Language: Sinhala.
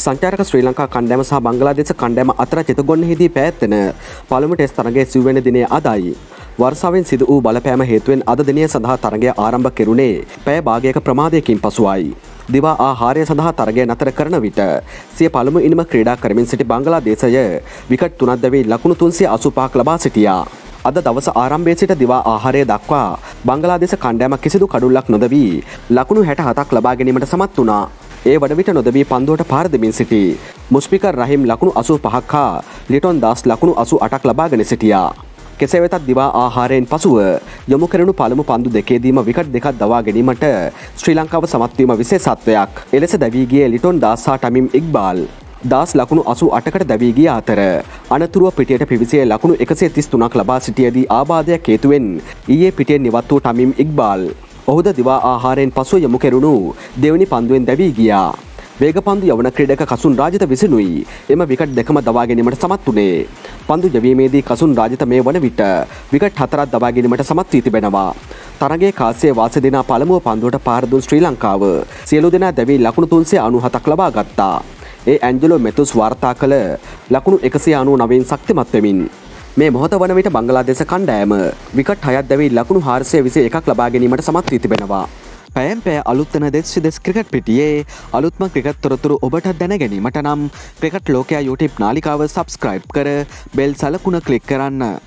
සංචාරක ශ්‍රී ලංකා කණ්ඩෑම සහ බංගලාදේශ කණ්ඩෑම අතර චෙතගොන්න හිදී පැත්තෙන පළමු ටෙස් තරගේ සිව්වෙන දිනේ අදායි. වර්සාවෙන් සිද වූ බලපෑම හේතුවෙන් අද දිනය සඳහා තරගය ආරම්භ කෙරුණේ පැය භාගයක ප්‍රමාදයකින් පසුවයි. දිවා ආහාරය සඳහා තරගය නතර කරන විට සිය පළමු ඉනිම ක්‍රීඩා කරමින් සිටි බංගලා දේශය විකට් තුනද්දවී ලකුණු තුන්සේ අසුපාක් ලබා සිටියා. අද දවස ආරම්භේ සිට දිවා ආහාරය දක්වා බංගලාදේශ කණ්ඩෑම කිසිදු කඩුල්ලක් නොදවී ලකුණු හැට හතක් ලබා ගැනීමට සමත් වනා. ඒ වඩවිට නොදබී පන්දුවට පාරදමින් සිටි. මුස්පිකර් රහිම් ලකුණු අසු පහක්කා ලිටොන් දස් ලකුණු අසු අටක් ලබාගෙන සිටියා. කෙසේ වෙතත් දිවා ආහාරයෙන් පසුව යොමු කරනු පළමු පන්දු දෙකේදීම විකට දෙකක් දවා ගැනීමට ශ්‍රී ලංකාව සමත්වීම විශේෂත්වයක් එලෙස දැවීගේ ලිටොන් දාසා ටමිම් ඉක්බාල් දස් ලකුණු අසු අටකට දැවීගිය අතර අනතුරුව පිටියට පිවිසේ ලකුණු එකසේ තිස් තුනක් ලබා සිටියදී ආබාධයක් හේතුවෙන් ඊයේ පිටියෙන් නිවත් වූ ටමිම් ඉක්බාල් ඔහුද දිවා ආහාරයෙන් පසුව යොමු කෙරුණු දෙවනි පන්දුවෙන් දැවී ගියා. වේග පන්දු යවන ක්‍රඩක කසුන් රාජත විසිනුයි එම විකට දෙකම දවාගැනීමට සමත් වනේ. පන්දු ජවීමේදී කසුන් රාජත මේ වන විට විකට හතරත් දවාගැනීමට සමත් වී තිබෙනවා. තරගේ කාසේ වාස දෙනා පළමුුව පන්දුවට පාරදුන් ශ්‍රී ලංකාව සියලු දෙනා දැවී ලකුණු තුන්සේ අනු හතක් ලබා ගත්තා. ඒ ඇන්ජලෝ මෙතුස් වාර්තා කළ ලකුණු එකසි අනු නවෙන් සක්තිමත්වෙමින්. මේ මොහොත වන විට බංගලාදේශ කණ්ඩෑම විකට හයත් දැවී ලකුණු හාරසය විසි එකක් ලබා ගැනීමට සමත් වී තිබෙනවා. පෑම්පෑ අලුත්තන දෙච්ි දෙස් ක්‍රිකට් පිටියේ අලුත්ම ක්‍රිකත් තොරතුරු ඔබට දැන ගැනීමට නම් ක්‍රිකට් ලෝකයා යුටප් නාලිකාව සබස්ක්‍රයිබ් කර බෙල් සලකුණ කලික් කරන්න.